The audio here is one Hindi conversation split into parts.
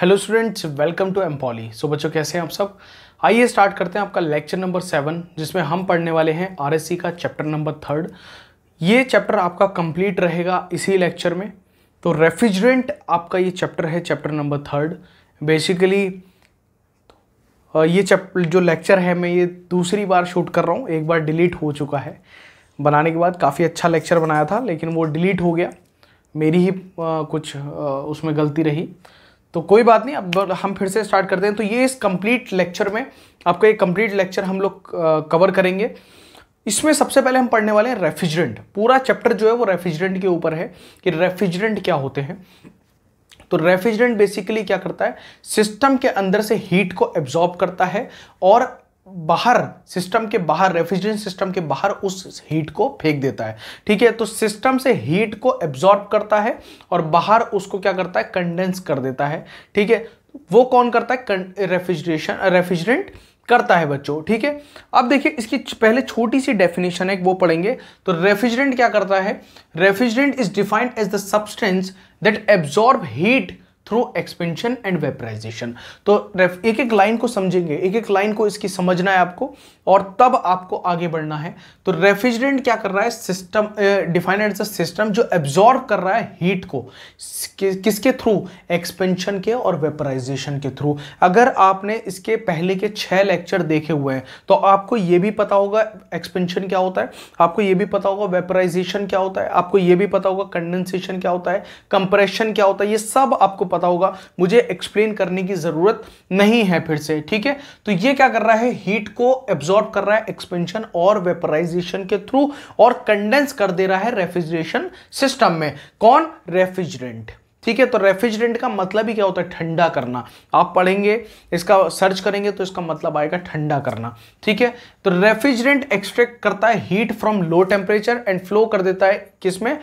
hello students welcome to M poly so बच्चों कैसे हैं आप सब आइए स्टार्ट करते हैं आपका लेक्चर नंबर सेवन जिसमें हम पढ़ने वाले हैं आरएससी का चैप्टर नंबर थर्ड ये चैप्टर आपका कंप्लीट रहेगा इसी लेक्चर में तो रेफ्रिजरेंट आपका ये चैप्टर है चैप्टर नंबर थर्ड बेसिकली ये जो लेक्चर है मैं ये दूसरी बार शूट कर रहा हूँ एक बार डिलीट हो चुका है बनाने के बाद काफ़ी अच्छा लेक्चर बनाया था लेकिन वो डिलीट हो गया मेरी ही आ, कुछ आ, उसमें गलती रही तो कोई बात नहीं अब हम फिर से स्टार्ट करते हैं तो ये इस कंप्लीट लेक्चर में आपका ये कंप्लीट लेक्चर हम लोग कवर करेंगे इसमें सबसे पहले हम पढ़ने वाले हैं रेफ्रिजरेंट पूरा चैप्टर जो है वो रेफ्रिजरेंट के ऊपर है कि रेफ्रिजरेंट क्या होते हैं तो रेफ्रिजरेंट बेसिकली क्या करता है सिस्टम के अंदर से हीट को एब्जॉर्ब करता है और बाहर सिस्टम के बाहर रेफ्रिजरेशन सिस्टम के बाहर उस हीट को फेंक देता है ठीक है तो सिस्टम से हीट को एब्जॉर्ब करता है और बाहर उसको क्या करता है कंडेंस कर देता है ठीक है वो कौन करता है रेफ्रिजरेशन रेफ्रिजरेंट करता है बच्चों ठीक है अब देखिए इसकी पहले छोटी सी डेफिनेशन है वो पढ़ेंगे तो रेफ्रिजरेंट क्या करता है refrigerant is defined as the substance that absorb heat through expansion and vaporisation तो एक एक लाइन को समझेंगे एक एक लाइन को इसकी समझना है आपको और तब आपको आगे बढ़ना है तो रेफ्रिजरेंट क्या कर रहा है सिस्टम डिफाइन एज सिस्टम जो एब्जॉर्व कर रहा है हीट को कि, किसके थ्रू एक्सपेंशन के और वेपराइजेशन के थ्रू अगर आपने इसके पहले के छः लेक्चर देखे हुए हैं तो आपको ये भी पता होगा एक्सपेंशन क्या होता है आपको ये भी पता होगा वेपराइजेशन क्या होता है आपको ये भी पता होगा कंडेंसेशन क्या होता है कंप्रेशन क्या होता है ये सब आपको पता होगा मुझे एक्सप्लेन करने की ज़रूरत नहीं है फिर से ठीक है तो ये क्या कर रहा है हीट को एब्जॉर्ब कर रहा है एक्सपेंशन और वेपराइजेशन के थ्रू और कंडेंस कर दे रहा है रेफ्रिजरेशन सिस्टम में कौन रेफ्रिजरेंट ठीक है तो रेफ्रिजरेंट का मतलब ही क्या होता है ठंडा करना आप पढ़ेंगे इसका सर्च करेंगे तो इसका मतलब आएगा ठंडा करना ठीक है तो रेफ्रिजरेंट एक्सट्रैक्ट करता है heat from low temperature and flow कर देता है किसमें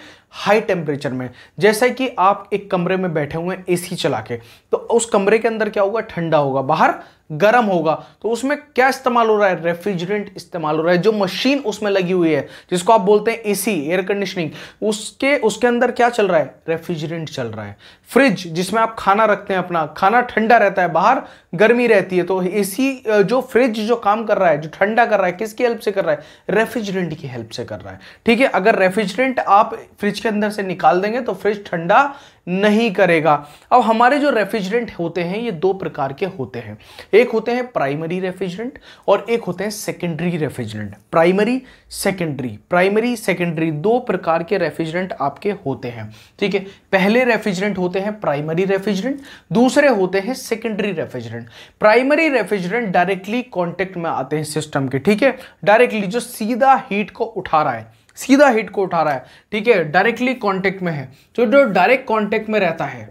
हाई टेम्परेचर में जैसे कि आप एक कमरे में बैठे हुए हैं एसी चला के तो उस कमरे के अंदर क्या होगा ठंडा होगा बाहर गर्म होगा तो उसमें क्या इस्तेमाल हो रहा है रेफ्रिजरेंट इस्तेमाल हो रहा है जो मशीन उसमें लगी हुई है जिसको आप बोलते हैं एसी एयर कंडीशनिंग उसके उसके अंदर क्या चल रहा है रेफ्रिजरेंट चल रहा है फ्रिज जिसमें आप खाना रखते हैं अपना खाना ठंडा रहता है बाहर गर्मी रहती है तो एसी जो फ्रिज जो काम कर रहा है जो ठंडा कर रहा है किसकी हेल्प से कर रहा है रेफ्रिजरेंट की हेल्प से कर रहा है ठीक है अगर रेफ्रिजरेंट आप फ्रिज के अंदर से निकाल देंगे तो फ्रिज ठंडा नहीं करेगा अब हमारे जो रेफ्रिजरेंट होते हैं ये दो प्रकार के होते हैं एक होते हैं प्राइमरी रेफ्रिजरेंट और एक होते हैं secondary refrigerant primary secondary primary secondary दो प्रकार के रेफ्रिजरेंट आपके होते हैं ठीक है पहले रेफ्रिजरेंट होते हैं प्राइमरी रेफ्रिजरेंट दूसरे होते हैं secondary refrigerant primary refrigerant directly contact में आते हैं सिस्टम के ठीक है डायरेक्टली जो सीधा हीट को उठा रहा है सीधा हिट को उठा रहा है ठीक है डायरेक्टली कांटेक्ट में है तो जो डायरेक्ट कांटेक्ट में रहता है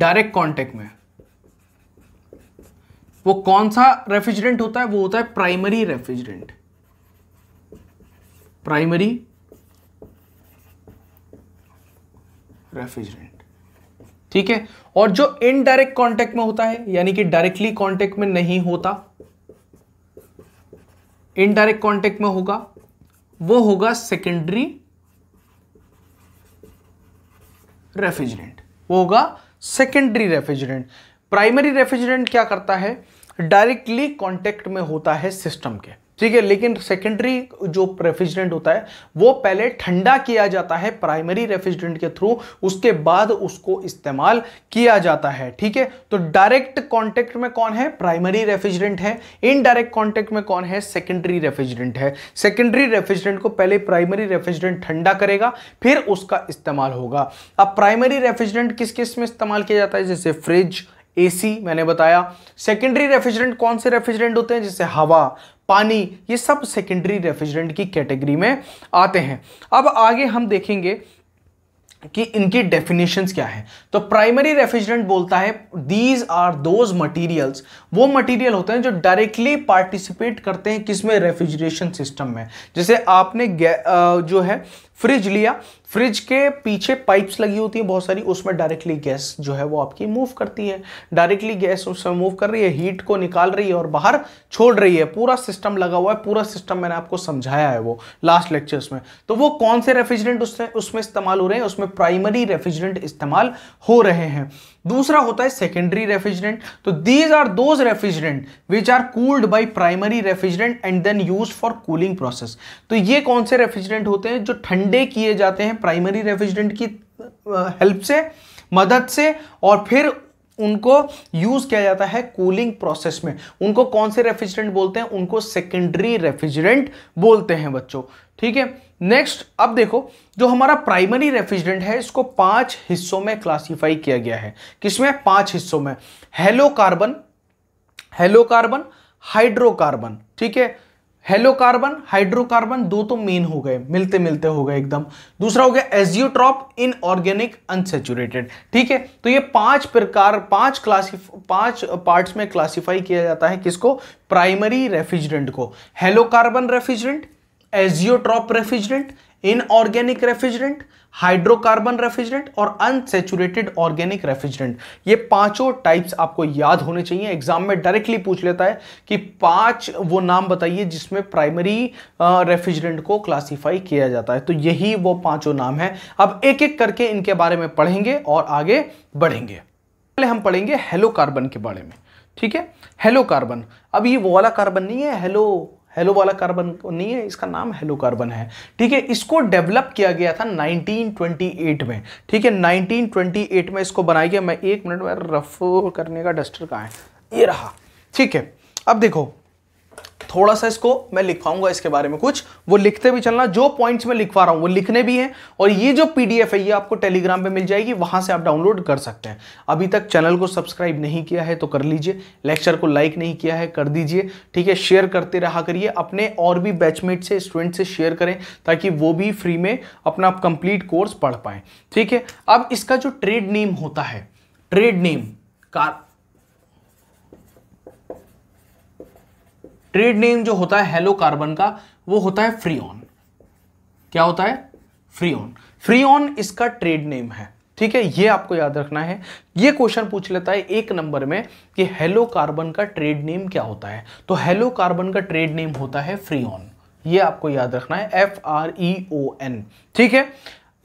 डायरेक्ट कांटेक्ट में वो कौन सा रेफ्रिजरेंट होता है वो होता है प्राइमरी रेफ्रिजरेंट प्राइमरी रेफ्रिजरेंट ठीक है और जो इनडायरेक्ट कांटेक्ट में होता है यानी कि डायरेक्टली कांटेक्ट में नहीं होता इनडायरेक्ट कांटेक्ट में होगा वो होगा सेकेंडरी रेफ्रिजरेंट वो होगा सेकेंडरी रेफ्रिजरेंट प्राइमरी रेफ्रिजरेंट क्या करता है डायरेक्टली कांटेक्ट में होता है सिस्टम के ठीक है लेकिन सेकेंडरी जो रेफ्रिजरेंट होता है वो पहले ठंडा किया जाता है प्राइमरी रेफ्रिजरेंट के थ्रू उसके बाद उसको इस्तेमाल किया जाता है ठीक है तो डायरेक्ट कॉन्टेक्ट में कौन है प्राइमरी रेफ्रिजरेंट है इनडायरेक्ट कॉन्टेक्ट में कौन है सेकेंडरी रेफ्रिजरेंट है सेकेंडरी रेफ्रिजरेंट को पहले प्राइमरी रेफ्रिजरेंट ठंडा करेगा फिर उसका इस्तेमाल होगा अब प्राइमरी रेफ्रिजरेंट किस किस में इस्तेमाल किया जाता है जैसे फ्रिज एसी मैंने बताया सेकेंडरी रेफ्रिजरेंट कौन से रेफ्रिजरेंट होते हैं जैसे हवा पानी ये सब सेकेंडरी रेफ्रिजरेंट की कैटेगरी में आते हैं अब आगे हम देखेंगे कि इनकी डेफिनेशंस क्या है तो प्राइमरी रेफ्रिजरेंट बोलता है दीज आर दोज मटेरियल्स वो मटेरियल होते हैं जो डायरेक्टली पार्टिसिपेट करते हैं किसमें रेफ्रिजरेशन सिस्टम में जैसे आपने जो है फ्रिज लिया फ्रिज के पीछे पाइप्स लगी होती है बहुत सारी उसमें डायरेक्टली गैस जो है वो आपकी मूव करती है डायरेक्टली गैस उसमें मूव कर रही है हीट को निकाल रही है और बाहर छोड़ रही है पूरा सिस्टम लगा हुआ है पूरा सिस्टम मैंने आपको समझाया है वो लास्ट लेक्चर्स में तो वो कौन से रेफ्रिजरेंट उसमें उसमें इस्तेमाल हो रहे हैं उसमें प्राइमरी रेफ्रिजरेंट इस्तेमाल हो रहे हैं दूसरा होता है सेकेंडरी रेफ्रिजरेंट तो these are those refrigerant which are cooled by primary refrigerant and then use for cooling process तो ये कौन से रेफ्रिजरेंट होते हैं जो ठंडे किए जाते हैं प्राइमरी रेफ्रिजरेंट की हेल्प से मदद से और फिर उनको यूज किया जाता है कूलिंग प्रोसेस में उनको कौन से रेफ्रिजरेंट बोलते हैं उनको सेकेंडरी रेफ्रिजरेंट बोलते हैं बच्चों ठीक है नेक्स्ट अब देखो जो हमारा प्राइमरी रेफ्रिजरेंट है इसको पांच हिस्सों में क्लासिफाई किया गया है किसमें पांच हिस्सों में halo carbon halo carbon hydrocarbon ठीक है हेलो कार्बन हाइड्रोकार्बन दो तो मेन हो गए मिलते मिलते हो गए एकदम दूसरा हो गया एजियोट्रॉप इन ऑर्गेनिक अनसेचुरेटेड ठीक है तो ये पांच प्रकार पांच क्लासिफ पांच पार्ट्स में क्लासिफाई किया जाता है किसको प्राइमरी रेफ्रिजरेंट को halo carbon refrigerant azeotrope refrigerant inorganic refrigerant hydrocarbon refrigerant और अनसेचुरेटेड ऑर्गेनिक रेफ्रिजरेंट ये पांचों टाइप्स आपको याद होने चाहिए एग्जाम में डायरेक्टली पूछ लेता है कि पांच वो नाम बताइए जिसमें प्राइमरी रेफ्रिजरेंट को क्लासिफाई किया जाता है तो यही वो पांचों नाम है अब एक एक करके इनके बारे में पढ़ेंगे और आगे बढ़ेंगे पहले हम पढ़ेंगे हेलो कार्बन के बारे में ठीक है हेलो कार्बन अब ये वो वाला कार्बन नहीं है हेलो हेलो वाला कार्बन नहीं है इसका नाम हेलो कार्बन है ठीक है इसको डेवलप किया गया था 1928 में ठीक है 1928 में इसको बनाया गया मैं एक मिनट में रफ करने का डस्टर कहाँ है ये रहा ठीक है अब देखो थोड़ा सा इसको मैं लिखवाऊंगा इसके बारे में कुछ वो लिखते भी चलना जो पॉइंट्स में लिखवा रहा हूं वो लिखने भी हैं और ये जो पीडीएफ है ये आपको टेलीग्राम पे मिल जाएगी वहां से आप डाउनलोड कर सकते हैं अभी तक चैनल को सब्सक्राइब नहीं किया है तो कर लीजिए लेक्चर को लाइक नहीं किया है कर दीजिए ठीक है शेयर करते रहा करिए अपने और भी बैचमेट से स्टूडेंट से शेयर करें ताकि वो भी फ्री में अपना कंप्लीट कोर्स पढ़ पाए ठीक है अब इसका जो ट्रेड नेम होता है ट्रेड नेम कार ट्रेड नेम जो होता है हेलो कार्बन का वो होता है फ्रीऑन क्या होता है फ्रीऑन फ्रीऑन इसका ट्रेड नेम है ठीक है ये आपको याद रखना है ये क्वेश्चन पूछ लेता है एक नंबर में कि हेलो कार्बन का ट्रेड नेम क्या होता है तो हेलो कार्बन का ट्रेड नेम होता है फ्रीऑन ये आपको याद रखना है F R E O N ठीक है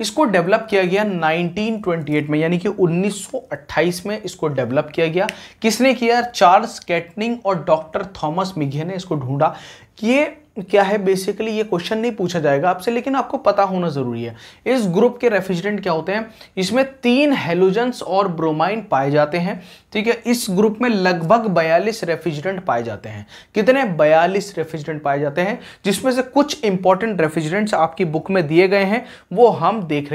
इसको डेवलप किया गया 1928 में यानी कि 1928 में इसको डेवलप किया गया किसने किया चार्ल्स कैटनिंग और डॉक्टर थॉमस मिघे ने इसको ढूंढा ये क्या है बेसिकली ये क्वेश्चन नहीं पूछा जाएगा आपसे लेकिन आपको पता होना जरूरी है इस ग्रुप के रेफ्रिजरेंट क्या होते हैं इसमें तीन हेलोजेंस और ब्रोमाइन पाए जाते हैं ठीक है इस ग्रुप में लगभग बयालीस रेफ्रिजरेंट पाए जाते हैं कितने बयालीस रेफ्रिजरेंट पाए जाते हैं जिसमें से कुछ इंपॉर्टेंट रेफ्रिजरेंट्स आपकी बुक में दिए गए हैं वो हम देख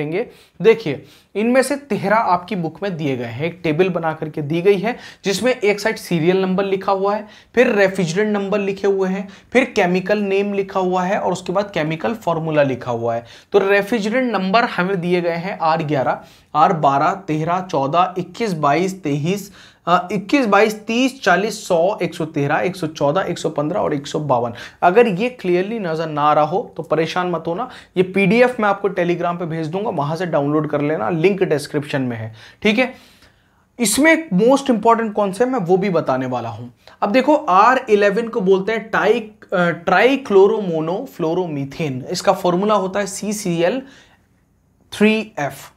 देखिए इनमें से तेरह आपकी बुक में दिए गए हैं एक टेबल बना करके दी गई है जिसमें एक साइड सीरियल नंबर लिखा हुआ है फिर रेफ्रिजरेंट नंबर लिखे हुए हैं फिर केमिकल नेम लिखा हुआ है और उसके बाद केमिकल फॉर्मूला लिखा हुआ है तो रेफ्रिजरेंट नंबर हमें दिए गए हैं आर ग्यारह आर बारह तेरह चौदह इक्कीस बाईस तेईस हाँ, इक्कीस बाईस तीस चालीस सौ एक सौ तेरह एक सौ चौदह एक सौ पंद्रह और एक सौ बावन अगर ये क्लियरली नज़र ना रहा हो तो परेशान मत होना ये पीडीएफ मैं आपको टेलीग्राम पे भेज दूंगा वहां से डाउनलोड कर लेना लिंक डिस्क्रिप्शन में है ठीक है इसमें मोस्ट इंपॉर्टेंट कॉन्सेप्ट मैं वो भी बताने वाला हूं अब देखो आर इलेवन को बोलते हैं टाई ट्राई क्लोरोमोनो फ्लोरोमीथेन इसका फॉर्मूला होता है C C L three F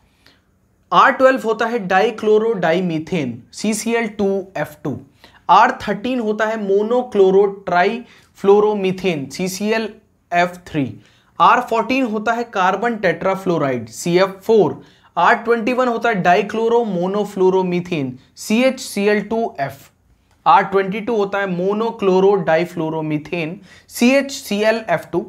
R twelve होता है dichloro C C L two F two R thirteen होता है monochloro tri fluoromethane C C L F three R fourteen होता है carbon tetrafluoride C F four R twenty one होता है dichloro monofluoromethane C H C L two F R twenty two होता है monochloro C H C L F two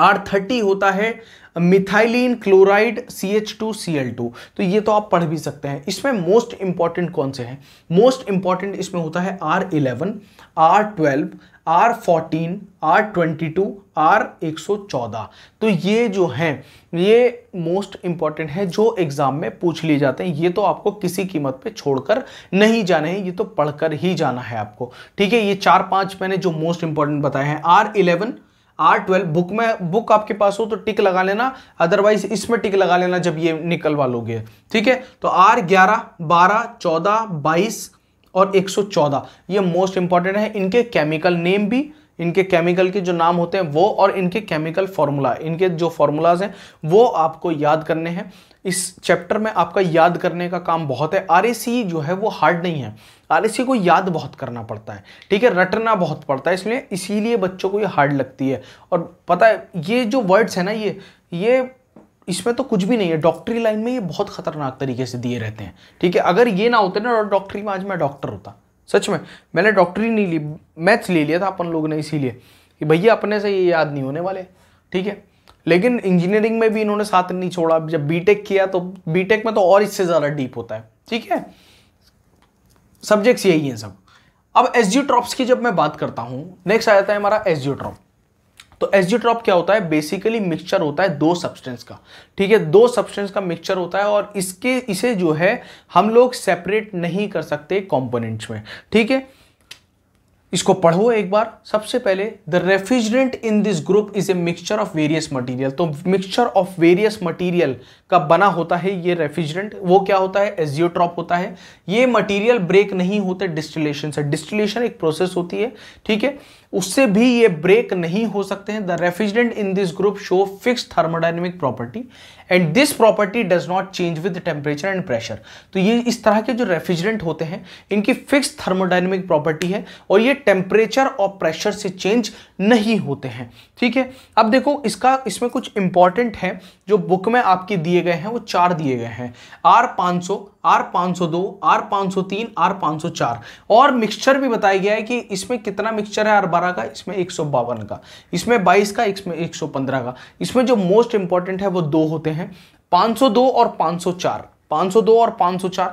R thirty होता है methylene chloride C H two C L two तो ये तो आप पढ़ भी सकते हैं इसमें मोस्ट इंपॉर्टेंट कौन से हैं मोस्ट इंपॉर्टेंट इसमें होता है R eleven R twelve R fourteen R twenty two R एक सौ चौदह तो ये जो हैं ये मोस्ट इंपॉर्टेंट है जो एग्ज़ाम में पूछ लिए जाते हैं ये तो आपको किसी कीमत पे छोड़कर नहीं जाने हैं ये तो पढ़कर ही जाना है आपको ठीक है ये चार पांच मैंने जो मोस्ट इंपॉर्टेंट बताए हैं R eleven R twelve book में बुक आपके पास हो तो टिक लगा लेना अदरवाइज इसमें टिक लगा लेना जब ये निकलवा लोगे ठीक है तो आर ग्यारह बारह चौदह बाईस और एक सौ चौदह ये मोस्ट इंपॉर्टेंट है इनके केमिकल नेम भी इनके केमिकल के जो नाम होते हैं वो और इनके केमिकल फॉर्मूला इनके जो फॉर्मूलाज हैं वो आपको याद करने हैं इस चैप्टर में आपका याद करने का काम बहुत है आर e जो है वो हार्ड नहीं है आलस्य को याद बहुत करना पड़ता है ठीक है रटना बहुत पड़ता है इसलिए इसीलिए बच्चों को ये हार्ड लगती है और पता है ये जो वर्ड्स है ना ये ये इसमें तो कुछ भी नहीं है डॉक्टरी लाइन में ये बहुत खतरनाक तरीके से दिए रहते हैं ठीक है अगर ये ना होते ना डॉक्टरी में आज मैं डॉक्टर होता सच में मैंने डॉक्टरी नहीं ली मैथ्स ले लिया था अपन लोगों ने इसीलिए कि भैया अपने से ये याद नहीं होने वाले ठीक है लेकिन इंजीनियरिंग में भी इन्होंने साथ नहीं छोड़ा जब बीटेक किया तो बीटेक में तो और इससे ज़्यादा डीप होता है ठीक है सब्जेक्ट्स यही हैं सब अब एस एसजियोट्रॉप्स की जब मैं बात करता हूँ नेक्स्ट आ जाता है हमारा ट्रॉप तो ट्रॉप क्या होता है बेसिकली मिक्सचर होता है दो सब्सटेंस का ठीक है दो सब्सटेंस का मिक्सचर होता है और इसके इसे जो है हम लोग सेपरेट नहीं कर सकते कॉम्पोनेंट्स में ठीक है इसको पढ़ो एक बार सबसे पहले the refrigerant in this group is a mixture of various material तो मिक्सचर ऑफ वेरियस मटीरियल का बना होता है ये रेफ्रिजरेंट वो क्या होता है एजियोट्रॉप होता है ये मटीरियल ब्रेक नहीं होते डिस्टिलेशन से डिस्टिलेशन एक प्रोसेस होती है ठीक है उससे भी ये ब्रेक नहीं हो सकते हैं the refrigerant in this group show fix thermodynamic property and this property does not change with temperature and pressure तो ये इस तरह के जो रेफ्रिजरेंट होते हैं इनकी फिक्स थर्मोडाइनमिक प्रॉपर्टी है और ये टेम्परेचर और प्रेशर से चेंज नहीं होते हैं ठीक है अब देखो इसका इसमें कुछ इंपॉर्टेंट है जो बुक में आपके दिए गए हैं वो चार दिए गए हैं आर पाँच आर सौ दो आर तीन आर चार और मिक्सचर भी बताया गया है कि इसमें कितना मिक्सचर है आर बारह का इसमें एक सौ बावन का इसमें बाईस का इसमें एक सौ पंद्रह का इसमें जो मोस्ट इंपॉर्टेंट है वो दो होते हैं सौ दो और सौ चार 502 और 504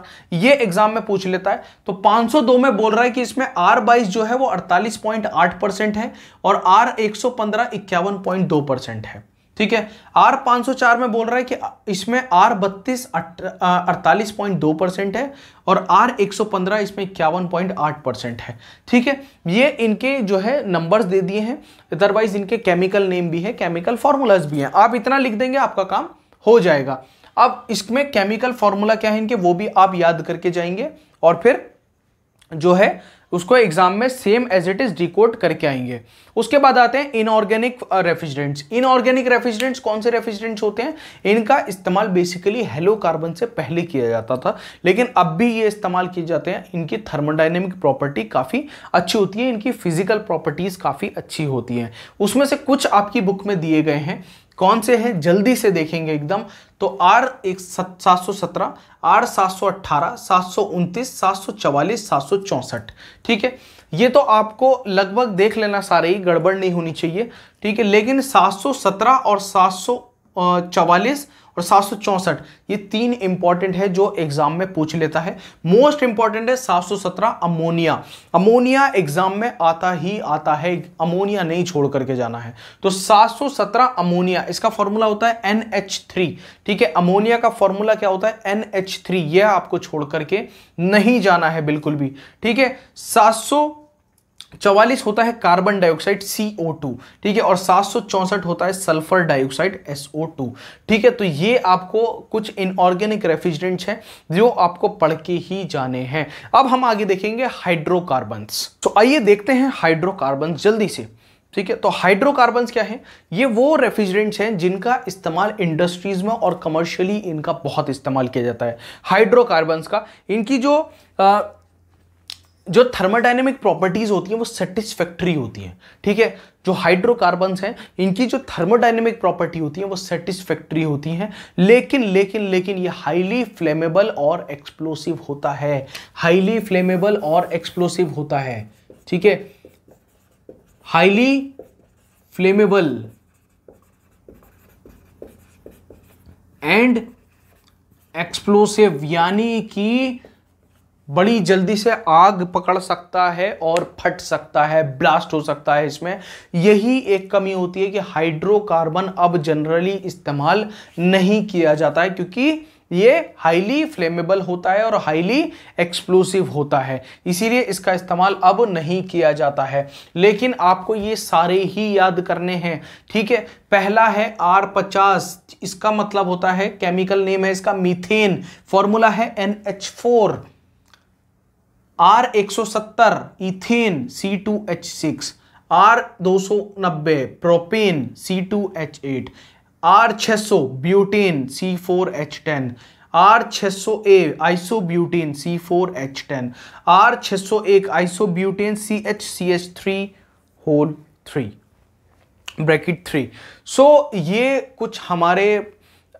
ये एग्जाम में पूछ लेता है तो 502 में बोल रहा है कि इसमें R22 जो है वो 48.8 परसेंट है और R115 इक्यावन पॉइंट दो परसेंट है ठीक है आर 504 में बोल रहा है कि इसमें आर बत्तीस अड़तालीस पॉइंट दो परसेंट है और आर 115 इसमें इक्यावन पॉइंट आठ परसेंट है ठीक है ये इनके जो है नंबर्स दे दिए हैं अदरवाइज इनके केमिकल नेम भी है केमिकल फॉर्मूलाज भी हैं आप इतना लिख देंगे आपका काम हो जाएगा अब इसमें केमिकल फॉर्मूला क्या है इनके वो भी आप याद करके जाएंगे और फिर जो है उसको एग्जाम में same as it is decode करके आएंगे उसके बाद आते हैं इनऑर्गेनिक रेफ्रिजरेंट्स इनऑर्गेनिक रेफ्रिजरेंट्स कौन से रेफ्रिजरेंट्स होते हैं इनका इस्तेमाल बेसिकली हेलो कार्बन से पहले किया जाता था लेकिन अब भी ये इस्तेमाल किए जाते हैं इनकी थर्मोडाइनेमिक प्रॉपर्टी काफ़ी अच्छी होती है इनकी फिजिकल प्रॉपर्टीज़ काफ़ी अच्छी होती हैं उसमें से कुछ आपकी बुक में दिए गए हैं कौन से हैं जल्दी से देखेंगे एकदम तो आर एक सात सौ सत्रह आर सात सौ अट्ठारह सात सौ उनतीस सात सौ चवालीस सात सौ चौंसठ ठीक है ये तो आपको लगभग देख लेना सारे ही गड़बड़ नहीं होनी चाहिए ठीक है लेकिन सात सौ सत्रह और सात सौ चवालीस और सात ये तीन इंपॉर्टेंट है जो एग्जाम में पूछ लेता है मोस्ट इंपॉर्टेंट है 717 अमोनिया अमोनिया एग्जाम में आता ही आता है अमोनिया नहीं छोड़ करके जाना है तो 717 अमोनिया इसका फॉर्मूला होता है एन ठीक है अमोनिया का फॉर्मूला क्या होता है एन यह आपको छोड़ करके नहीं जाना है बिल्कुल भी ठीक है सात 44 होता है कार्बन डाइऑक्साइड CO2 ठीक है और सात होता है सल्फर डाइऑक्साइड SO2 ठीक है तो ये आपको कुछ इनऑर्गेनिक रेफ्रिजरेंट्स हैं जो आपको पढ़ के ही जाने हैं अब हम आगे देखेंगे हाइड्रोकार्बन तो आइए देखते हैं हाइड्रोकार्बन जल्दी से ठीक है तो हाइड्रोकार्बन क्या है ये वो रेफ्रिजरेंट्स हैं जिनका इस्तेमाल इंडस्ट्रीज में और कमर्शियली इनका बहुत इस्तेमाल किया जाता है हाइड्रोकार्बन्स का इनकी जो आ, जो थर्मोडाइनेमिक प्रॉपर्टीज होती हैं वो सेटिस्फैक्ट्री होती हैं ठीक है जो हाइड्रोकार्बन्स हैं इनकी जो थर्मोडाइनेमिक प्रॉपर्टी होती है वो सेटिस्फैक्ट्री होती हैं लेकिन लेकिन लेकिन ये हाईली फ्लेमेबल और एक्सप्लोसिव होता है हाईली फ्लेमेबल और एक्सप्लोसिव होता है ठीक है हाईली फ्लेमेबल एंड एक्सप्लोसिव यानी कि बड़ी जल्दी से आग पकड़ सकता है और फट सकता है ब्लास्ट हो सकता है इसमें यही एक कमी होती है कि हाइड्रोकार्बन अब जनरली इस्तेमाल नहीं किया जाता है क्योंकि ये हाईली फ्लेमेबल होता है और हाईली एक्सप्लोसिव होता है इसीलिए इसका इस्तेमाल अब नहीं किया जाता है लेकिन आपको ये सारे ही याद करने हैं ठीक है पहला है आर पचास इसका मतलब होता है केमिकल नेम है इसका मीथेन फॉर्मूला है एन एच फोर आर एक सौ सत्तर ethane C two H six R दो सौ नब्बे propane C two H eight R छः सौ butane C four H ten R छ A iso butene C four H ten R छः सौ एक iso butene C H C H three whole three bracket three so ये कुछ हमारे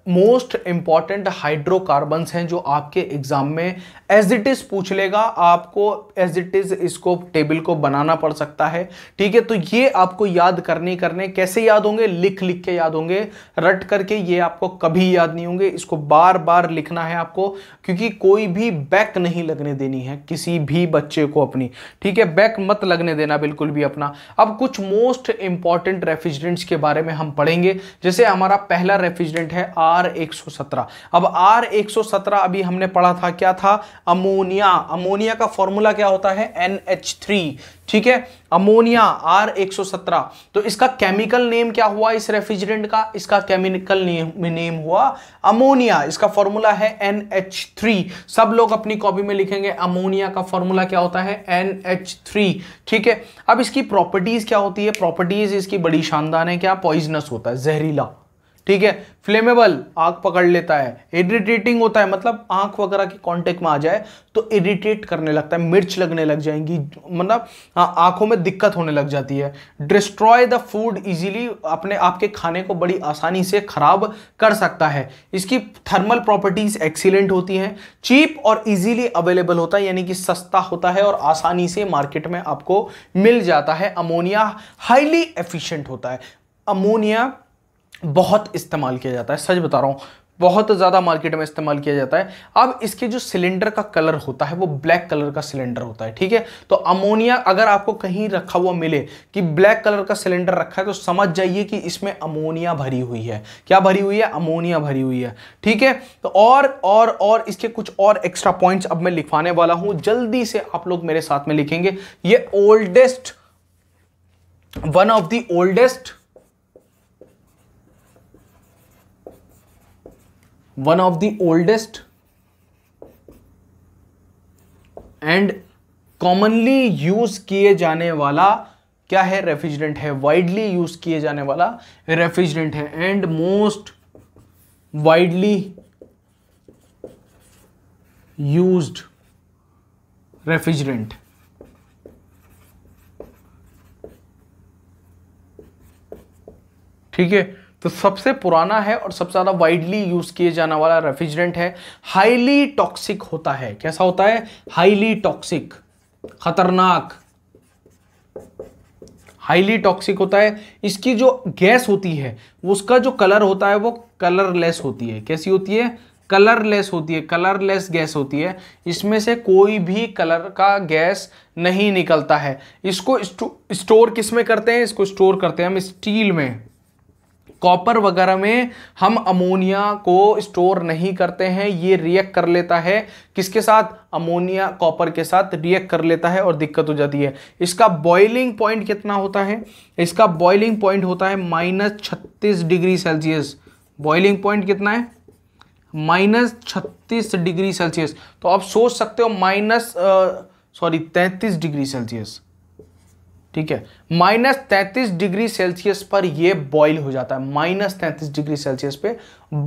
मोस्ट इंपॉर्टेंट हाइड्रोकार्बन्स हैं जो आपके एग्जाम में एज इट इज़ पूछ लेगा आपको एज इट इज़ इसको टेबल को बनाना पड़ सकता है ठीक है तो ये आपको याद करने करने कैसे याद होंगे लिख लिख के याद होंगे रट करके ये आपको कभी याद नहीं होंगे इसको बार बार लिखना है आपको क्योंकि कोई भी बैक नहीं लगने देनी है किसी भी बच्चे को अपनी ठीक है बैक मत लगने देना बिल्कुल भी अपना अब कुछ मोस्ट इंपॉर्टेंट रेफ्रिजरेंट्स के बारे में हम पढ़ेंगे जैसे हमारा पहला रेफ्रिजरेंट है आ आर 117 अब आर 117 अभी हमने पढ़ा था क्या था अमोनिया अमोनिया का फॉर्मूला क्या होता है NH3 ठीक है अमोनिया आर 117 तो इसका केमिकल नेम क्या हुआ इस रेफ्रिजरेंट का इसका केमिकल नेम नेम हुआ अमोनिया इसका फॉर्मूला है NH3 सब लोग अपनी कॉपी में लिखेंगे अमोनिया का फॉर्मूला क्या होता है NH3 ठीक है अब इसकी प्रॉपर्टीज क्या होती है प्रॉपर्टीज इसकी बड़ी शानदार है क्या पॉइजनस होता है जहरीला ठीक है फ्लेमेबल आग पकड़ लेता है इरिटेटिंग होता है मतलब आंख वगैरह के कांटेक्ट में आ जाए तो इरिटेट करने लगता है मिर्च लगने लग जाएंगी मतलब हाँ, आंखों में दिक्कत होने लग जाती है डिस्ट्रॉय द फूड इजीली अपने आपके खाने को बड़ी आसानी से खराब कर सकता है इसकी थर्मल प्रॉपर्टीज एक्सीलेंट होती हैं चीप और इजीली अवेलेबल होता है यानी कि सस्ता होता है और आसानी से मार्केट में आपको मिल जाता है अमोनिया हाईली एफिशियंट होता है अमोनिया बहुत इस्तेमाल किया जाता है सच बता रहा हूँ बहुत ज़्यादा मार्केट में इस्तेमाल किया जाता है अब इसके जो सिलेंडर का कलर होता है वो ब्लैक कलर का सिलेंडर होता है ठीक है तो अमोनिया अगर आपको कहीं रखा हुआ मिले कि ब्लैक कलर का सिलेंडर रखा है तो समझ जाइए कि इसमें अमोनिया भरी हुई है क्या भरी हुई है अमोनिया भरी हुई है ठीक है तो और और और इसके कुछ और एक्स्ट्रा पॉइंट्स अब मैं लिखवाने वाला हूँ जल्दी से आप लोग मेरे साथ में लिखेंगे ये oldest one of the oldest one of the oldest and commonly use किए जाने वाला क्या है रेफ्रिजरेंट है वाइडली यूज किए जाने वाला रेफ्रिजरेंट है and most widely used refrigerant ठीक है तो सबसे पुराना है और सबसे ज़्यादा वाइडली यूज़ किए जाने वाला रेफ्रिजरेंट है हाईली टॉक्सिक होता है कैसा होता है हाईली टॉक्सिक खतरनाक हाईली टॉक्सिक होता है इसकी जो गैस होती है उसका जो कलर होता है वो कलरलेस होती है कैसी होती है कलरलेस होती है कलरलेस गैस होती है इसमें से कोई भी कलर का गैस नहीं निकलता है इसको स्टोर किस में करते हैं इसको स्टोर करते हैं हम स्टील में कॉपर वगैरह में हम अमोनिया को स्टोर नहीं करते हैं ये रिएक्ट कर लेता है किसके साथ अमोनिया कॉपर के साथ रिएक्ट कर लेता है और दिक्कत हो जाती है इसका बॉइलिंग पॉइंट कितना होता है इसका बॉइलिंग पॉइंट होता है माइनस छत्तीस डिग्री सेल्सियस बॉइलिंग पॉइंट कितना है माइनस छत्तीस डिग्री सेल्सियस तो आप सोच सकते हो माइनस सॉरी तैंतीस डिग्री सेल्सियस ठीक है माइनस तैंतीस डिग्री सेल्सियस पर ये बॉईल हो जाता है माइनस तैंतीस डिग्री सेल्सियस पे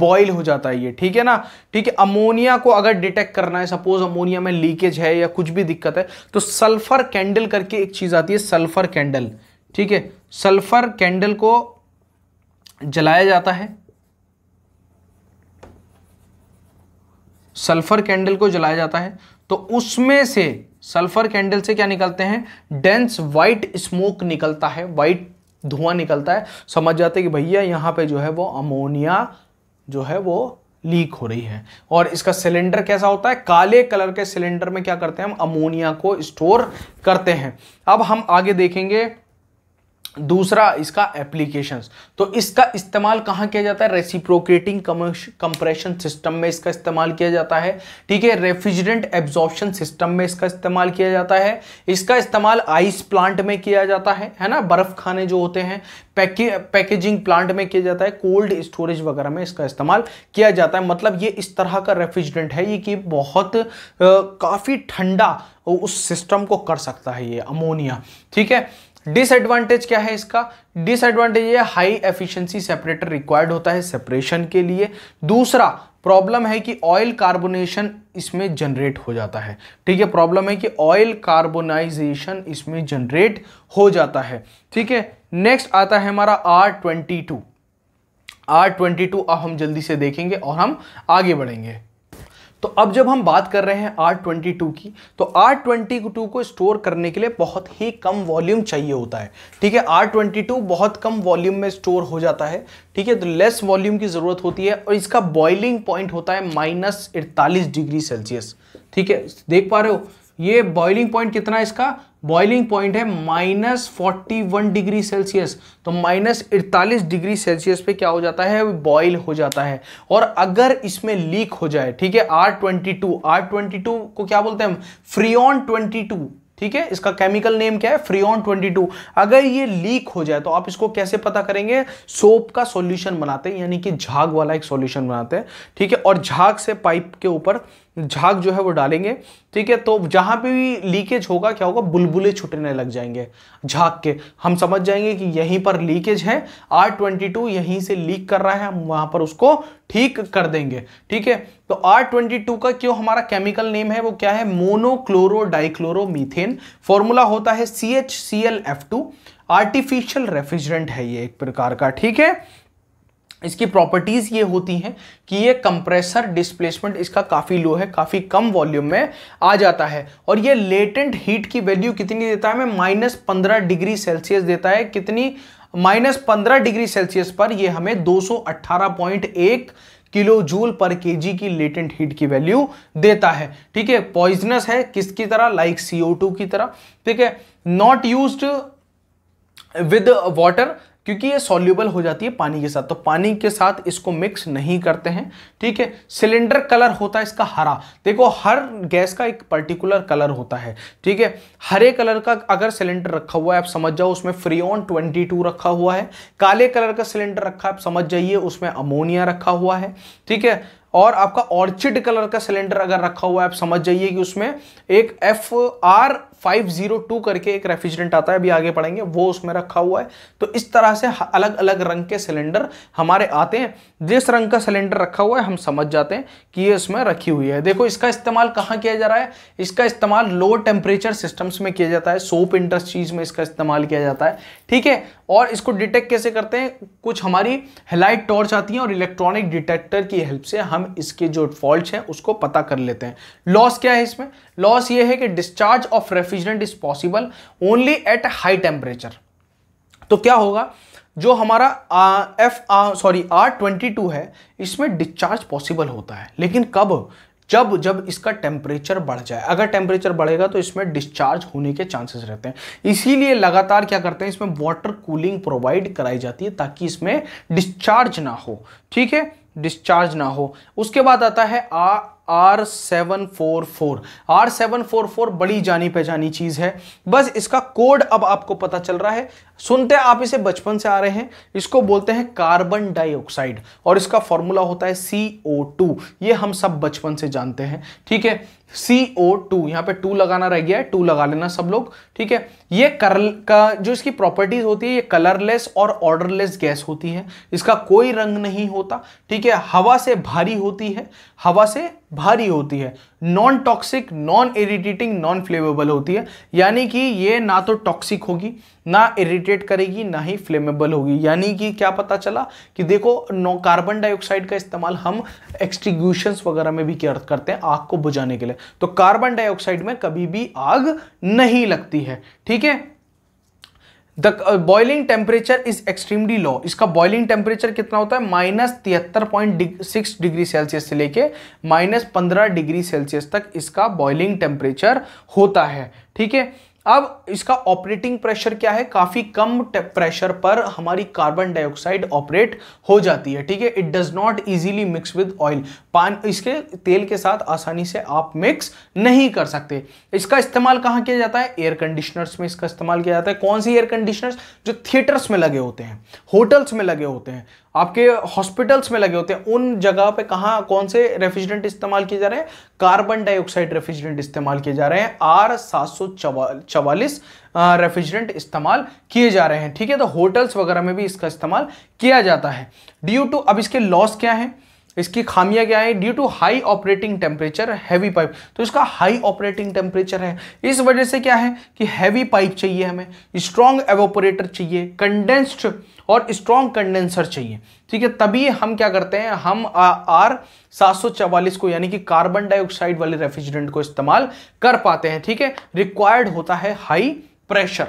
बॉईल हो जाता है ये ठीक है ना ठीक है अमोनिया को अगर डिटेक्ट करना है सपोज अमोनिया में लीकेज है या कुछ भी दिक्कत है तो सल्फर कैंडल करके एक चीज़ आती है सल्फर कैंडल ठीक है सल्फर कैंडल को जलाया जाता है सल्फर कैंडल को जलाया जाता है तो उसमें से सल्फर कैंडल से क्या निकलते हैं डेंस वाइट स्मोक निकलता है वाइट धुआं निकलता है समझ जाते हैं कि भैया यहाँ पे जो है वो अमोनिया जो है वो लीक हो रही है और इसका सिलेंडर कैसा होता है काले कलर के सिलेंडर में क्या करते हैं हम अमोनिया को स्टोर करते हैं अब हम आगे देखेंगे दूसरा इसका एप्लीकेशंस तो इसका इस्तेमाल कहाँ किया जाता है रेसिप्रोकेटिंग कंप्रेशन सिस्टम में इसका इस्तेमाल किया जाता है ठीक है रेफ्रिजरेंट एब्जॉर्प्शन सिस्टम में इसका इस्तेमाल किया जाता है इसका इस्तेमाल आइस प्लांट में किया जाता है है ना बर्फ खाने जो होते हैं पैके पैकेजिंग प्लांट में किया जाता है कोल्ड स्टोरेज वगैरह में इसका इस्तेमाल किया जाता है मतलब ये इस तरह का रेफ्रिजरेंट है ये कि बहुत काफ़ी ठंडा उस सिस्टम को कर सकता है ये अमोनिया ठीक है डिसएडवांटेज क्या है इसका डिसएडवांटेज ये हाई एफिशिएंसी सेपरेटर रिक्वायर्ड होता है सेपरेशन के लिए दूसरा प्रॉब्लम है कि ऑयल कार्बोनेशन इसमें जनरेट हो जाता है ठीक है प्रॉब्लम है कि ऑयल कार्बोनाइजेशन इसमें जनरेट हो जाता है ठीक है नेक्स्ट आता है हमारा R twenty two R twenty two अब हम जल्दी से देखेंगे और हम आगे बढ़ेंगे तो अब जब हम बात कर रहे हैं आर ट्वेंटी टू की तो आर ट्वेंटी टू को स्टोर करने के लिए बहुत ही कम वॉल्यूम चाहिए होता है ठीक है आर ट्वेंटी टू बहुत कम वॉल्यूम में स्टोर हो जाता है ठीक है तो लेस वॉल्यूम की ज़रूरत होती है और इसका बॉइलिंग पॉइंट होता है माइनस इड़तालीस डिग्री सेल्सियस ठीक है देख पा रहे हो ये बॉइलिंग पॉइंट कितना है इसका बॉइलिंग पॉइंट है minus forty one degree Celsius तो माइनस इड़तालीस डिग्री सेल्सियस पे क्या हो जाता है बॉइल हो जाता है और अगर इसमें लीक हो जाए ठीक है R twenty two R twenty two को क्या बोलते हैं फ्रियॉन ट्वेंटी टू ठीक है इसका केमिकल नेम क्या है ट्वेंटी टू अगर ये लीक हो जाए तो आप इसको कैसे पता करेंगे सोप का सॉल्यूशन बनाते हैं यानी कि झाग वाला एक सॉल्यूशन बनाते हैं ठीक है और झाग से पाइप के ऊपर झाग जो है वो डालेंगे ठीक है तो जहां पे भी लीकेज होगा क्या होगा बुलबुले छुटने लग जाएंगे झाग के हम समझ जाएंगे कि यहीं पर लीकेज है आर ट्वेंटी टू यहीं से लीक कर रहा है हम वहां पर उसको ठीक कर देंगे ठीक है तो आर ट्वेंटी टू का क्यों हमारा केमिकल नेम है वो क्या है मोनोक्लोरोडाइक्लोरोमीथेन फॉर्मूला होता है C H C L F two artificial refrigerant है ये एक प्रकार का ठीक है इसकी प्रॉपर्टीज़ ये होती हैं कि ये कंप्रेसर डिस्प्लेसमेंट इसका काफ़ी लो है काफ़ी कम वॉल्यूम में आ जाता है और ये लेटेंट हीट की वैल्यू कितनी देता है मैं माइनस पंद्रह डिग्री सेल्सियस देता है कितनी माइनस पंद्रह डिग्री सेल्सियस पर ये हमें दो सौ अट्ठारह पॉइंट एक किलो जूल पर केजी की लेटेंट हीट की वैल्यू देता है ठीक है पॉइजनस है किसकी तरह लाइक सीओ टू की तरह ठीक है नॉट यूज विद वाटर क्योंकि ये सॉल्यूबल हो जाती है पानी के साथ तो पानी के साथ इसको मिक्स नहीं करते हैं ठीक है सिलेंडर कलर होता है इसका हरा देखो हर गैस का एक पर्टिकुलर कलर होता है ठीक है हरे कलर का अगर सिलेंडर रखा हुआ है आप समझ जाओ उसमें ट्वेंटी 22 रखा हुआ है काले कलर का सिलेंडर रखा है आप समझ जाइए उसमें अमोनिया रखा हुआ है ठीक है और आपका ऑर्चिड कलर का सिलेंडर अगर रखा हुआ है आप समझ जाइए कि उसमें एक एफ आर 502 करके एक रेफ्रिजरेंट आता है अभी आगे पढ़ेंगे वो उसमें रखा हुआ है तो इस तरह से अलग अलग रंग के सिलेंडर हमारे आते हैं जिस रंग का सिलेंडर रखा हुआ है हम समझ जाते हैं कि ये इसमें रखी हुई है देखो इसका इस्तेमाल कहाँ किया जा रहा है इसका इस्तेमाल लो टेम्परेचर सिस्टम्स में किया जाता है सोप इंडस्ट्रीज में इसका इस्तेमाल किया जाता है ठीक है और इसको डिटेक्ट कैसे करते हैं कुछ हमारी हेलाइट टॉर्च आती है और इलेक्ट्रॉनिक डिटेक्टर की हेल्प से हम इसके जो फॉल्ट हैं उसको पता कर लेते हैं लॉस क्या है इसमें लॉस ये है कि discharge of refrigerant is possible only at high temperature तो क्या होगा जो हमारा F sorry R twenty two है इसमें डिस्चार्ज पॉसिबल होता है लेकिन कब जब जब इसका टेम्परेचर बढ़ जाए अगर टेम्परेचर बढ़ेगा तो इसमें डिस्चार्ज होने के चांसेस रहते हैं इसीलिए लगातार क्या करते हैं इसमें वाटर कूलिंग प्रोवाइड कराई जाती है ताकि इसमें डिस्चार्ज ना हो ठीक है डिस्चार्ज ना हो उसके बाद आता है आ R seven four four R seven four four बड़ी जानी पहचानी चीज़ है बस इसका कोड अब आपको पता चल रहा है सुनते आप इसे बचपन से आ रहे हैं इसको बोलते हैं कार्बन डाइऑक्साइड और इसका फॉर्मूला होता है सी ओ टू ये हम सब बचपन से जानते हैं ठीक है सी ओ टू यहाँ पे टू लगाना रह गया है टू लगा लेना सब लोग ठीक है ये कर का जो इसकी प्रॉपर्टीज होती है ये कलरलेस और ऑर्डरलेस गैस होती है इसका कोई रंग नहीं होता ठीक है हवा से भारी होती है हवा से भारी होती है non toxic non irritating non flammable होती है यानी कि ये ना तो टॉक्सिक होगी ना इरिटेट करेगी ना ही फ्लेमेबल होगी यानी कि क्या पता चला कि देखो नो कार्बन डाइऑक्साइड का इस्तेमाल हम एक्सटिग्यूशंस वगैरह में भी करते हैं आग को बुझाने के लिए तो कार्बन डाइऑक्साइड में कभी भी आग नहीं लगती है ठीक है the boiling temperature is extremely low इसका बॉइलिंग टेम्परेचर कितना होता है माइनस तिहत्तर पॉइंट सिक्स डिग्री सेल्सियस से लेके माइनस पंद्रह डिग्री सेल्सियस तक इसका बॉइलिंग टेम्परेचर होता है ठीक है अब इसका ऑपरेटिंग प्रेशर क्या है काफ़ी कम प्रेशर पर हमारी कार्बन डाइऑक्साइड ऑपरेट हो जाती है ठीक है it does not easily mix with oil pan इसके तेल के साथ आसानी से आप मिक्स नहीं कर सकते इसका इस्तेमाल कहाँ किया जाता है एयर कंडीशनर्स में इसका इस्तेमाल किया जाता है कौन से एयर कंडीशनर्स जो थिएटर्स में लगे होते हैं होटल्स में लगे होते हैं आपके हॉस्पिटल्स में लगे होते हैं उन जगह पे कहाँ कौन से रेफ्रिजरेंट इस्तेमाल किए जा रहे हैं कार्बन डाइऑक्साइड रेफ्रिजरेंट इस्तेमाल किए जा रहे हैं आर सात सौ चवालीस रेफ्रिजरेंट इस्तेमाल किए जा रहे हैं ठीक है तो होटल्स वगैरह में भी इसका इस्तेमाल किया जाता है ड्यू टू अब इसके लॉस क्या है इसकी खामियां क्या है due to high operating temperature heavy pipe तो इसका हाई ऑपरेटिंग टेम्परेचर है इस वजह से क्या है कि हैवी पाइप चाहिए हमें स्ट्रॉन्ग एवोपरेटर चाहिए कंडेंस्ड और स्ट्रॉन्ग कंडेंसर चाहिए ठीक है तभी हम क्या करते हैं हम आर सात को यानी कि कार्बन डाइऑक्साइड वाले रेफ्रिजरेंट को इस्तेमाल कर पाते हैं ठीक है रिक्वायर्ड होता है हाई प्रेशर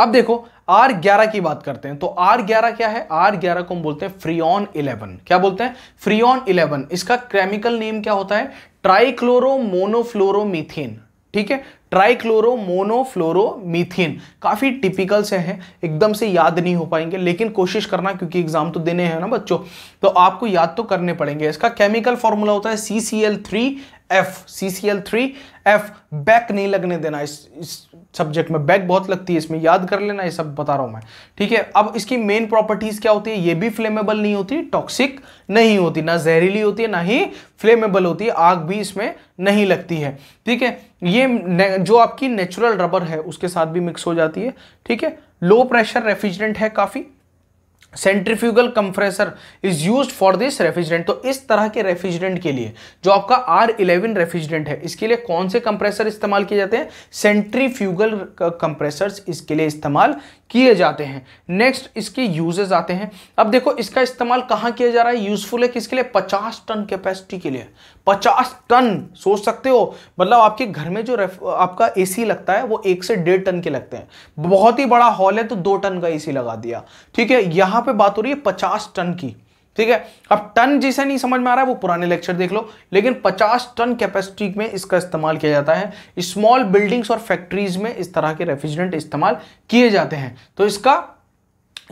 अब देखो आर ग्यारह की बात करते हैं तो आर ग्यारह क्या है आर ग्यारह को हम बोलते हैं फ्रियॉन इलेवन क्या बोलते हैं फ्रियॉन इलेवन इसका केमिकल नेम क्या होता है ट्राइक्लोरो मोनोफ्लोरोमीथेन ठीक है ट्राईक्लोरो मोनोफ्लोरोमीथेन काफ़ी टिपिकल से हैं एकदम से याद नहीं हो पाएंगे लेकिन कोशिश करना क्योंकि एग्जाम तो देने हैं ना बच्चों तो आपको याद तो करने पड़ेंगे इसका केमिकल फॉर्मूला होता है C C L three F C C L three F back नहीं लगने देना इस, इस सब्जेक्ट में बैक बहुत लगती है इसमें याद कर लेना ये सब बता रहा हूं मैं ठीक है अब इसकी मेन प्रॉपर्टीज़ क्या होती है ये भी फ्लेमेबल नहीं होती टॉक्सिक नहीं होती ना जहरीली होती है ना ही फ्लेमेबल होती है आग भी इसमें नहीं लगती है ठीक है ये जो आपकी नेचुरल रबर है उसके साथ भी मिक्स हो जाती है ठीक है लो प्रेशर रेफ्रिजरेंट है काफ़ी centrifugal compressor is use for this refrigerant तो इस तरह के रेफ्रिजरेंट के लिए जो आपका आर इलेवन रेफ्रिजरेंट है इसके लिए कौन से कंप्रेसर इस्तेमाल किए जाते हैं सेंट्रीफ्यूगल कंप्रेसर इसके लिए इस्तेमाल किए जाते हैं नेक्स्ट इसके यूजेज आते हैं अब देखो इसका इस्तेमाल कहाँ किया जा रहा है यूजफुल है किसके लिए पचास टन कैपेसिटी के लिए पचास टन सोच सकते हो मतलब आपके घर में जो आपका एसी लगता है वो एक से डेढ़ टन के लगते हैं बहुत ही बड़ा हॉल है तो दो टन का एसी लगा दिया ठीक है यहां पे बात हो रही है पचास टन की ठीक है अब टन जिसे नहीं समझ में आ रहा है वो पुराने लेक्चर देख लो लेकिन पचास टन कैपेसिटी में इसका इस्तेमाल किया जाता है स्मॉल बिल्डिंग्स और फैक्ट्रीज में इस तरह के रेफ्रिजरेंट इस्तेमाल किए जाते हैं तो इसका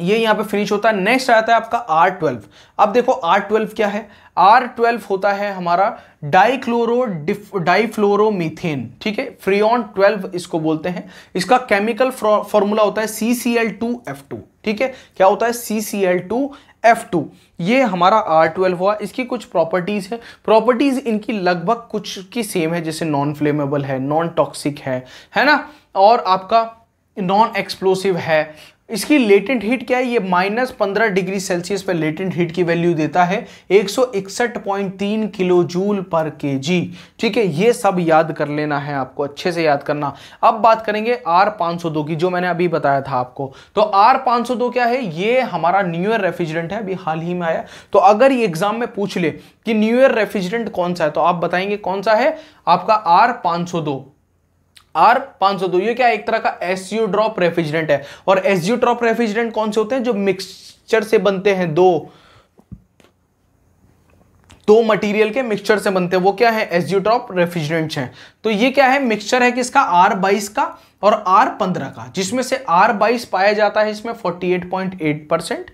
ये यहाँ पे फिनिश होता है नेक्स्ट आता है आपका आर ट्वेल्व अब देखो आर ट्वेल्व क्या है आर ट्वेल्व होता है हमारा डाइक्लोरो डाइफ्लोरोमीथेन ठीक है फ्रियॉन ट्वेल्व इसको बोलते हैं इसका केमिकल फॉर्मूला होता है C C L two F two ठीक है क्या होता है C C L two F two ये हमारा आर ट्वेल्व हुआ इसकी कुछ प्रॉपर्टीज़ है प्रॉपर्टीज़ इनकी लगभग कुछ की सेम है जैसे नॉन फ्लेमेबल है नॉन टॉक्सिक है है ना और आपका नॉन एक्सप्लोसिव है इसकी लेटेंट हीट क्या है ये माइनस पंद्रह डिग्री सेल्सियस पर लेटेंट हीट की वैल्यू देता है एक किलो जूल पर के जी ठीक है ये सब याद कर लेना है आपको अच्छे से याद करना अब बात करेंगे आर 502 की जो मैंने अभी बताया था आपको तो आर 502 क्या है ये हमारा न्यूयर रेफ्रिजरेंट है अभी हाल ही में आया तो अगर ये एग्जाम में पूछ ले कि न्यूयर रेफ्रिजरेंट कौन सा है तो आप बताएंगे कौन सा है आपका आर दो आर पांच सौ दो ये क्या एक तरह का एसयू ड्रॉप रेफ्रिजरेंट है और एसयू ड्रॉप रेफ्रिजरेंट कौन से होते हैं जो मिक्सचर से बनते हैं दो दो मटेरियल के मिक्सचर से बनते हैं वो क्या है एसयू ड्रॉप रेफ्रिजरेंट हैं तो ये क्या है मिक्सचर है किसका आर बाईस का और आर पंद्रह का जिसमें से आर बाईस पाया जाता है इसमें forty eight point eight percent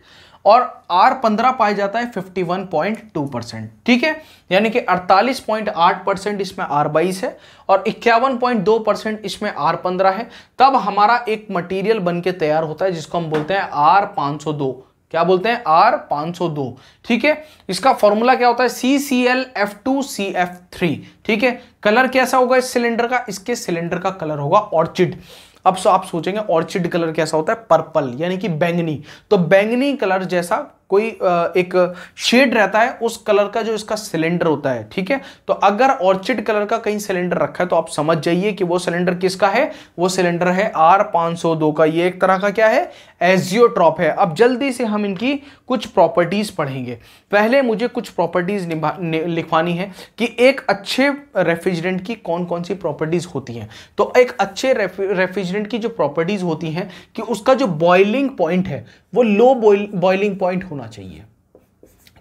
और आर पंद्रह पाया जाता है fifty one point two percent ठीक है यानी कि अड़तालीस पॉइंट आठ परसेंट इसमें आर बाईस है और इक्यावन पॉइंट दो परसेंट इसमें आर पंद्रह है तब हमारा एक मटेरियल बन के तैयार होता है जिसको हम बोलते हैं आर पाँच सौ दो क्या बोलते हैं आर दो ठीक है इसका फॉर्मूला क्या होता है C C L F two C F three ठीक है कलर कैसा होगा इस सिलेंडर का इसके सिलेंडर का कलर होगा ऑर्चिड अब सो आप सोचेंगे ऑर्चिड कलर कैसा होता है पर्पल यानी कि बैंगनी तो बैंगनी कलर जैसा कोई एक शेड रहता है उस कलर का जो इसका सिलेंडर होता है ठीक है तो अगर ऑर्चिड कलर का कहीं सिलेंडर रखा है तो आप समझ जाइए कि वो सिलेंडर किसका है वो सिलेंडर है आर दो का ये एक तरह का क्या है एजियोट्रॉप है अब जल्दी से हम इनकी कुछ प्रॉपर्टीज पढ़ेंगे पहले मुझे कुछ प्रॉपर्टीज़ लिखवानी है कि एक अच्छे रेफ्रिजरेंट की कौन कौन सी प्रॉपर्टीज़ होती हैं तो एक अच्छे रेफ्रिजरेंट की जो प्रॉपर्टीज़ होती हैं कि उसका जो बॉइलिंग पॉइंट है वो लो बॉइलिंग पॉइंट होना चाहिए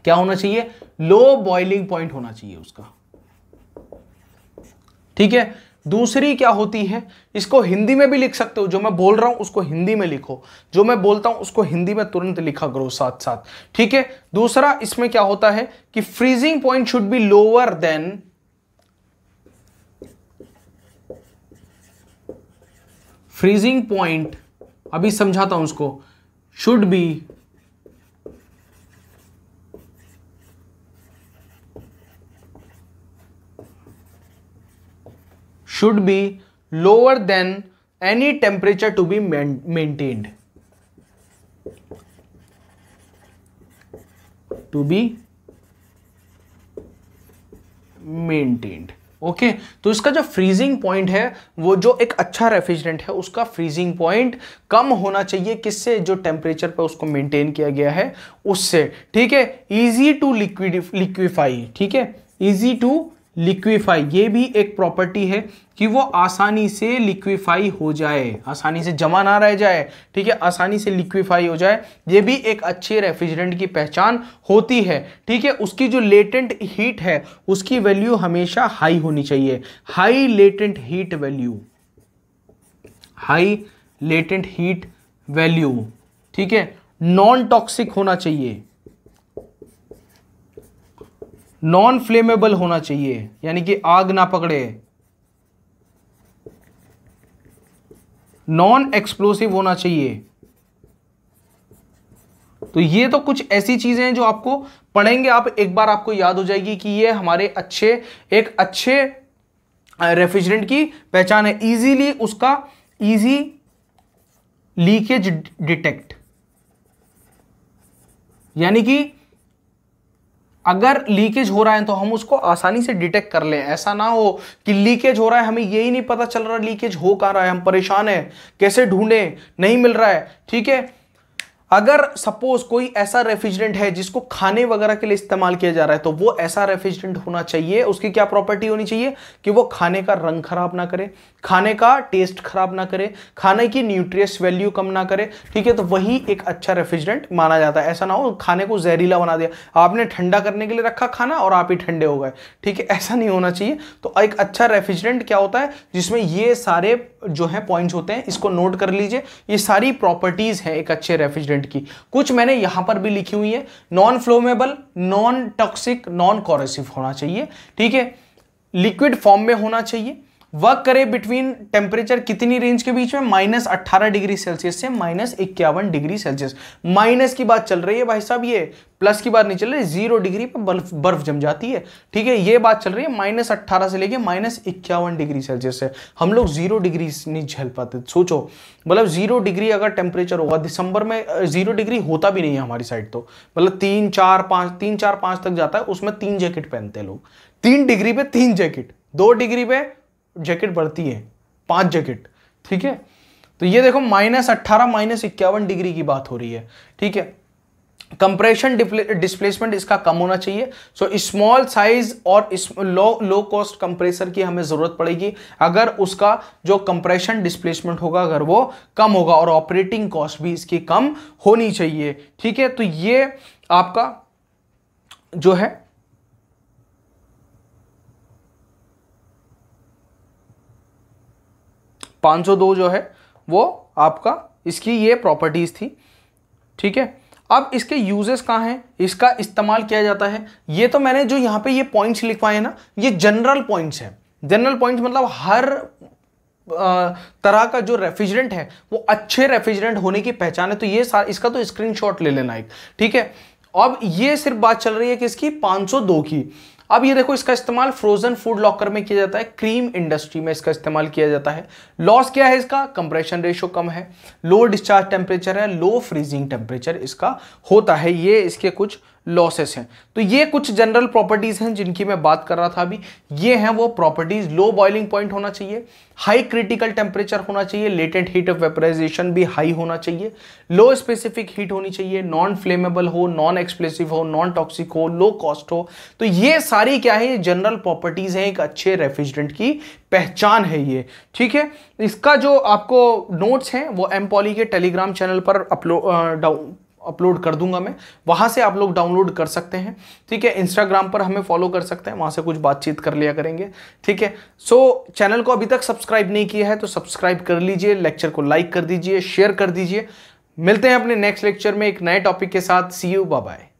क्या होना चाहिए लो बॉइलिंग पॉइंट होना चाहिए उसका ठीक है दूसरी क्या होती है इसको हिंदी में भी लिख सकते हो जो मैं बोल रहा हूं उसको हिंदी में लिखो जो मैं बोलता हूं उसको हिंदी में तुरंत लिखा करो साथ साथ ठीक है दूसरा इसमें क्या होता है कि freezing point should be lower than freezing point अभी समझाता हूं उसको should be should be lower than any temperature to be maintained to be maintained okay okay, तो इसका जो फ्रीजिंग पॉइंट है वो जो एक अच्छा रेफ्रिजरेंट है उसका फ्रीजिंग पॉइंट कम होना चाहिए किससे जो टेम्परेचर पर उसको मेंटेन किया गया है उससे ठीक है इजी टू लिक्विड लिक्विफाई ठीक है इजी टू लिक्विफाई ये भी एक प्रॉपर्टी है कि वो आसानी से लिक्विफाई हो जाए आसानी से जमा ना रह जाए ठीक है आसानी से लिक्विफाई हो जाए ये भी एक अच्छे रेफ्रिजरेंट की पहचान होती है ठीक है उसकी जो लेटेंट हीट है उसकी वैल्यू हमेशा हाई होनी चाहिए high latent heat value high latent heat value ठीक है नॉन टॉक्सिक होना चाहिए नॉन फ्लेमेबल होना चाहिए यानी कि आग ना पकड़े नॉन एक्सप्लोसिव होना चाहिए तो ये तो कुछ ऐसी चीजें हैं जो आपको पढ़ेंगे आप एक बार आपको याद हो जाएगी कि ये हमारे अच्छे एक अच्छे रेफ्रिजरेंट की पहचान है इजीली उसका इजी लीकेज डिटेक्ट यानी कि अगर लीकेज हो रहा है तो हम उसको आसानी से डिटेक्ट कर लें ऐसा ना हो कि लीकेज हो रहा है हमें यही नहीं पता चल रहा लीकेज हो कहा रहा है हम परेशान है कैसे ढूंढें नहीं मिल रहा है ठीक है अगर सपोज कोई ऐसा रेफ्रिजरेंट है जिसको खाने वगैरह के लिए इस्तेमाल किया जा रहा है तो वो ऐसा रेफ्रिजरेंट होना चाहिए उसकी क्या प्रॉपर्टी होनी चाहिए कि वो खाने का रंग खराब ना करे खाने का टेस्ट खराब ना करे खाने की न्यूट्रियस वैल्यू कम ना करे ठीक है तो वही एक अच्छा रेफ्रिजरेंट माना जाता है ऐसा ना हो खाने को जहरीला बना दिया आपने ठंडा करने के लिए रखा खाना और आप ही ठंडे हो गए ठीक है ऐसा नहीं होना चाहिए तो एक अच्छा रेफ्रिजरेंट क्या होता है जिसमें ये सारे जो है पॉइंट्स होते हैं इसको नोट कर लीजिए ये सारी प्रॉपर्टीज़ हैं एक अच्छे रेफ्रिजरेंट की कुछ मैंने यहां पर भी लिखी हुई है non flammable non toxic non corrosive होना चाहिए ठीक है लिक्विड फॉर्म में होना चाहिए वर्क करे बिटवीन टेम्परेचर कितनी रेंज के बीच में माइनस अट्ठारह डिग्री सेल्सियस से माइनस इक्यावन डिग्री सेल्सियस माइनस की बात चल रही है भाई साहब ये प्लस की बात नहीं चल रही जीरो डिग्री पर बर्फ बर्फ जम जाती है ठीक है ये बात चल रही है माइनस अट्ठारह से लेके माइनस इक्यावन डिग्री सेल्सियस से हम लोग जीरो डिग्री नहीं झेल पाते सोचो मतलब जीरो डिग्री अगर टेम्परेचर होगा दिसंबर में जीरो डिग्री होता भी नहीं है हमारी साइड तो मतलब तीन चार पाँच तीन चार पाँच तक जाता है उसमें तीन जैकेट पहनते हैं लोग तीन डिग्री पे तीन जैकेट दो डिग्री पे जैकेट बढ़ती है पांच जैकेट ठीक है तो ये देखो माइनस अट्ठारह माइनस इक्यावन डिग्री की बात हो रही है ठीक है कंप्रेशन डिस्प्लेसमेंट इसका कम होना चाहिए सो स्मॉल साइज और लो लो कॉस्ट कंप्रेसर की हमें ज़रूरत पड़ेगी अगर उसका जो कंप्रेशन डिस्प्लेसमेंट होगा अगर वो कम होगा और ऑपरेटिंग कॉस्ट भी इसकी कम होनी चाहिए ठीक है तो ये आपका जो है 502 जो है वो आपका इसकी ये प्रॉपर्टीज़ थी ठीक है अब इसके यूजेस कहाँ हैं इसका इस्तेमाल किया जाता है ये तो मैंने जो यहाँ पे ये पॉइंट्स लिखवाए हैं ना ये जनरल पॉइंट्स हैं जनरल पॉइंट्स मतलब हर तरह का जो रेफ्रिजरेंट है वो अच्छे रेफ्रिजरेंट होने की पहचान है तो ये इसका तो स्क्रीनशॉट ले लेना एक ठीक है अब ये सिर्फ बात चल रही है कि इसकी 502 की अब ये देखो इसका इस्तेमाल फ्रोजन फूड लॉकर में किया जाता है क्रीम इंडस्ट्री में इसका इस्तेमाल किया जाता है लॉस क्या है इसका कंप्रेशन रेशो कम है लो डिस्चार्ज टेम्परेचर है लो फ्रीजिंग टेम्परेचर इसका होता है ये इसके कुछ लॉसेस हैं तो ये कुछ जनरल प्रॉपर्टीज हैं जिनकी मैं बात कर रहा था अभी ये हैं वो प्रॉपर्टीज लो बॉइलिंग पॉइंट होना चाहिए हाई क्रिटिकल टेम्परेचर होना चाहिए लेटेंट हीट ऑफ वेपराइजेशन भी हाई होना चाहिए लो स्पेसिफिक हीट होनी चाहिए नॉन फ्लेमेबल हो नॉन एक्सप्लेसिव हो नॉन टॉक्सिक हो लो कॉस्ट हो तो ये सारी क्या है जनरल प्रॉपर्टीज हैं एक अच्छे रेफ्रिजरेंट की पहचान है ये ठीक है इसका जो आपको नोट्स हैं वो एम पॉली के टेलीग्राम चैनल पर अपलोड डाउन अपलोड कर दूंगा मैं वहाँ से आप लोग डाउनलोड कर सकते हैं ठीक है इंस्टाग्राम पर हमें फॉलो कर सकते हैं वहाँ से कुछ बातचीत कर लिया करेंगे ठीक है सो so, चैनल को अभी तक सब्सक्राइब नहीं किया है तो सब्सक्राइब कर लीजिए लेक्चर को लाइक कर दीजिए शेयर कर दीजिए मिलते हैं अपने नेक्स्ट लेक्चर में एक नए टॉपिक के साथ सी यू बाय